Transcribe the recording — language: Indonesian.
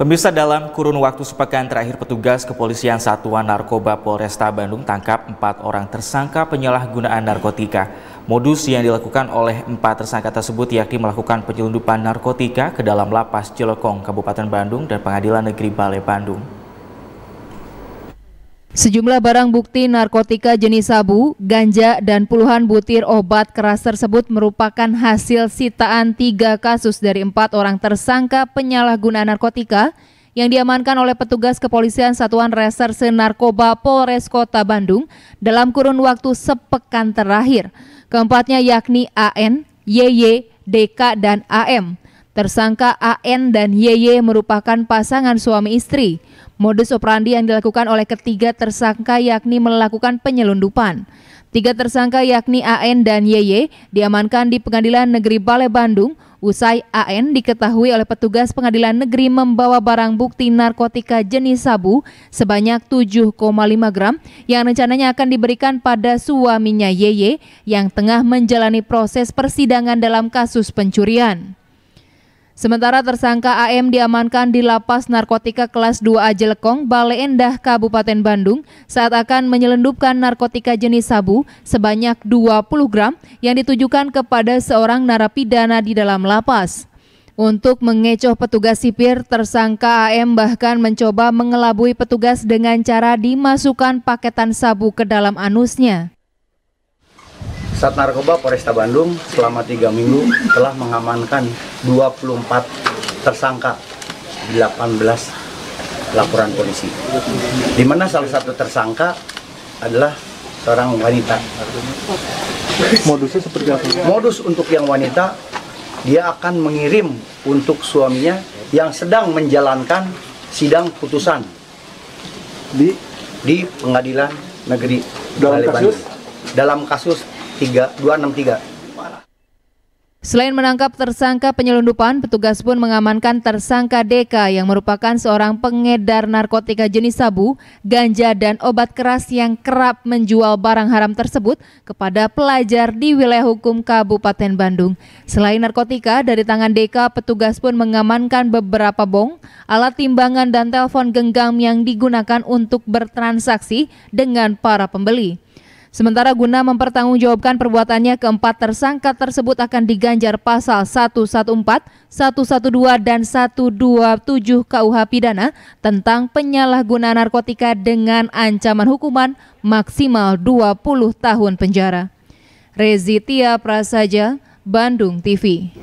Pemirsa dalam kurun waktu sepekan terakhir petugas kepolisian Satuan Narkoba Polresta Bandung tangkap empat orang tersangka penyalahgunaan narkotika. Modus yang dilakukan oleh empat tersangka tersebut yakni melakukan penyelundupan narkotika ke dalam lapas Cilokong, Kabupaten Bandung dan Pengadilan Negeri Bale Bandung. Sejumlah barang bukti narkotika jenis sabu, ganja, dan puluhan butir obat keras tersebut merupakan hasil sitaan tiga kasus dari empat orang tersangka penyalahgunaan narkotika yang diamankan oleh petugas Kepolisian Satuan Reserse Narkoba Polres Kota Bandung dalam kurun waktu sepekan terakhir. Keempatnya yakni AN, YY, DK, dan AM. Tersangka AN dan YY merupakan pasangan suami istri. Modus operandi yang dilakukan oleh ketiga tersangka yakni melakukan penyelundupan. Tiga tersangka yakni AN dan YY diamankan di Pengadilan Negeri Bale Bandung. Usai AN diketahui oleh petugas Pengadilan Negeri membawa barang bukti narkotika jenis sabu sebanyak 7,5 gram yang rencananya akan diberikan pada suaminya YY yang tengah menjalani proses persidangan dalam kasus pencurian. Sementara tersangka AM diamankan di lapas narkotika kelas 2A Jelekong, Bale Endah, Kabupaten Bandung saat akan menyelundupkan narkotika jenis sabu sebanyak 20 gram yang ditujukan kepada seorang narapidana di dalam lapas. Untuk mengecoh petugas sipir, tersangka AM bahkan mencoba mengelabui petugas dengan cara dimasukkan paketan sabu ke dalam anusnya. Sat Narkoba Polresta Bandung selama tiga minggu telah mengamankan 24 tersangka 18 laporan polisi di mana salah satu tersangka adalah seorang wanita modusnya seperti apa modus untuk yang wanita dia akan mengirim untuk suaminya yang sedang menjalankan sidang putusan di di pengadilan negeri dalam kasus Bandung. dalam kasus 3263 Selain menangkap tersangka penyelundupan, petugas pun mengamankan tersangka DK yang merupakan seorang pengedar narkotika jenis sabu, ganja dan obat keras yang kerap menjual barang haram tersebut kepada pelajar di wilayah hukum Kabupaten Bandung. Selain narkotika, dari tangan DK petugas pun mengamankan beberapa bong, alat timbangan dan telepon genggam yang digunakan untuk bertransaksi dengan para pembeli. Sementara guna mempertanggungjawabkan perbuatannya keempat tersangka tersebut akan diganjar pasal 114, 112 dan 127 KUH pidana tentang penyalahgunaan narkotika dengan ancaman hukuman maksimal 20 tahun penjara. Rezitia Prasaja, Bandung TV.